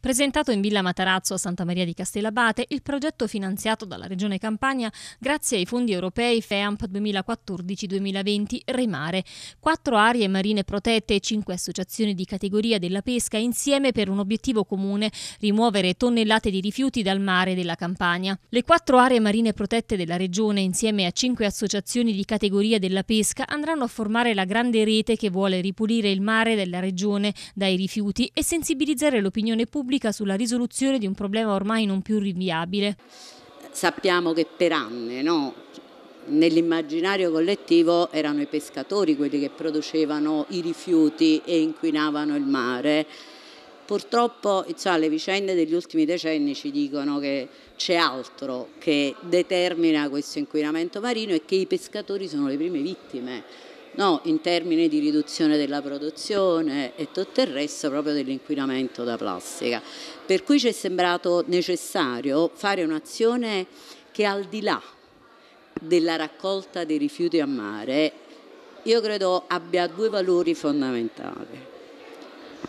Presentato in Villa Matarazzo a Santa Maria di Castellabate, il progetto finanziato dalla Regione Campania grazie ai fondi europei FEAMP 2014-2020 Remare. Quattro aree marine protette e cinque associazioni di categoria della pesca insieme per un obiettivo comune, rimuovere tonnellate di rifiuti dal mare della Campania. Le quattro aree marine protette della Regione insieme a cinque associazioni di categoria della pesca andranno a formare la grande rete che vuole ripulire il mare della Regione dai rifiuti e sensibilizzare l'opinione pubblica pubblica sulla risoluzione di un problema ormai non più rinviabile. Sappiamo che per anni no? nell'immaginario collettivo erano i pescatori quelli che producevano i rifiuti e inquinavano il mare. Purtroppo cioè, le vicende degli ultimi decenni ci dicono che c'è altro che determina questo inquinamento marino e che i pescatori sono le prime vittime no? in termini di riduzione della produzione e tutto il resto proprio dell'inquinamento da plastica. Per cui ci è sembrato necessario fare un'azione che al di là della raccolta dei rifiuti a mare, io credo abbia due valori fondamentali.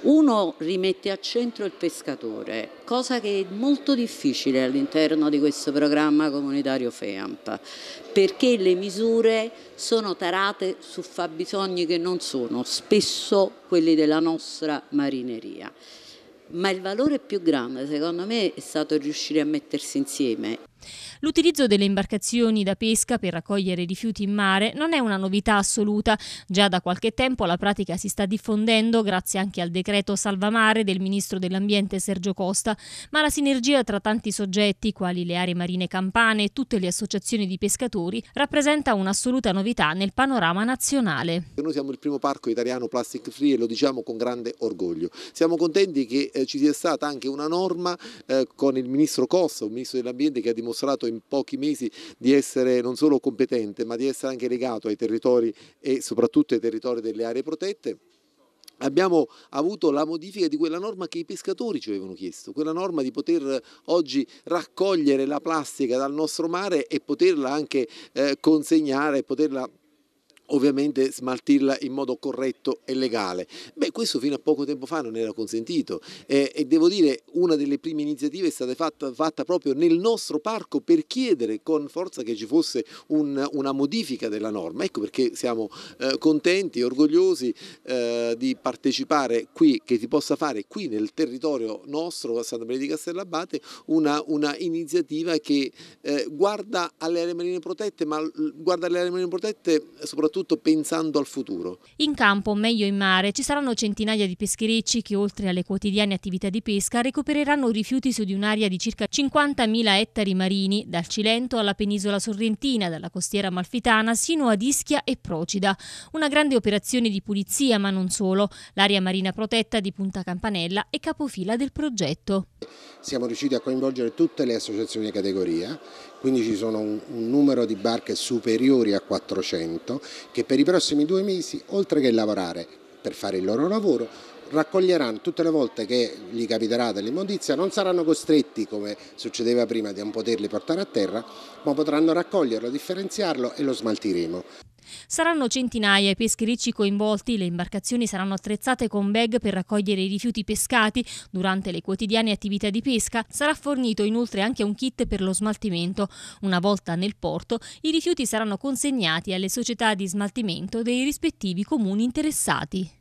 Uno rimette a centro il pescatore, cosa che è molto difficile all'interno di questo programma comunitario FEAMP, perché le misure sono tarate su fabbisogni che non sono spesso quelli della nostra marineria. Ma il valore più grande, secondo me, è stato riuscire a mettersi insieme. L'utilizzo delle imbarcazioni da pesca per raccogliere rifiuti in mare non è una novità assoluta, già da qualche tempo la pratica si sta diffondendo grazie anche al decreto salvamare del ministro dell'ambiente Sergio Costa, ma la sinergia tra tanti soggetti, quali le aree marine campane e tutte le associazioni di pescatori, rappresenta un'assoluta novità nel panorama nazionale. Noi siamo il primo parco italiano plastic free e lo diciamo con grande orgoglio. Siamo contenti che eh, ci sia stata anche una norma eh, con il ministro Costa, un ministro dell'ambiente che ha dimostrato dimostrato in pochi mesi di essere non solo competente ma di essere anche legato ai territori e soprattutto ai territori delle aree protette abbiamo avuto la modifica di quella norma che i pescatori ci avevano chiesto, quella norma di poter eh, oggi raccogliere la plastica dal nostro mare e poterla anche eh, consegnare, poterla ovviamente smaltirla in modo corretto e legale. Beh, questo fino a poco tempo fa non era consentito eh, e devo dire una delle prime iniziative è stata fatta, fatta, proprio nel nostro parco per chiedere con forza che ci fosse un, una modifica della norma. Ecco perché siamo eh, contenti e orgogliosi eh, di partecipare qui, che si possa fare qui nel territorio nostro, a Santa Maria di Castellabate, una, una iniziativa che eh, guarda alle aree marine protette, ma guarda alle aree marine protette soprattutto soprattutto pensando al futuro. In campo, meglio in mare, ci saranno centinaia di pescherecci che oltre alle quotidiane attività di pesca recupereranno rifiuti su di un'area di circa 50.000 ettari marini, dal Cilento alla penisola sorrentina, dalla costiera malfitana sino ad Ischia e Procida. Una grande operazione di pulizia, ma non solo. L'area marina protetta di Punta Campanella è capofila del progetto. Siamo riusciti a coinvolgere tutte le associazioni di categoria, quindi ci sono un, un numero di barche superiori a 400 che per i prossimi due mesi, oltre che lavorare per fare il loro lavoro, raccoglieranno tutte le volte che gli capiterà dell'immondizia, non saranno costretti come succedeva prima di non poterli portare a terra, ma potranno raccoglierlo, differenziarlo e lo smaltiremo. Saranno centinaia i pescherecci coinvolti, le imbarcazioni saranno attrezzate con bag per raccogliere i rifiuti pescati durante le quotidiane attività di pesca. Sarà fornito inoltre anche un kit per lo smaltimento. Una volta nel porto, i rifiuti saranno consegnati alle società di smaltimento dei rispettivi comuni interessati.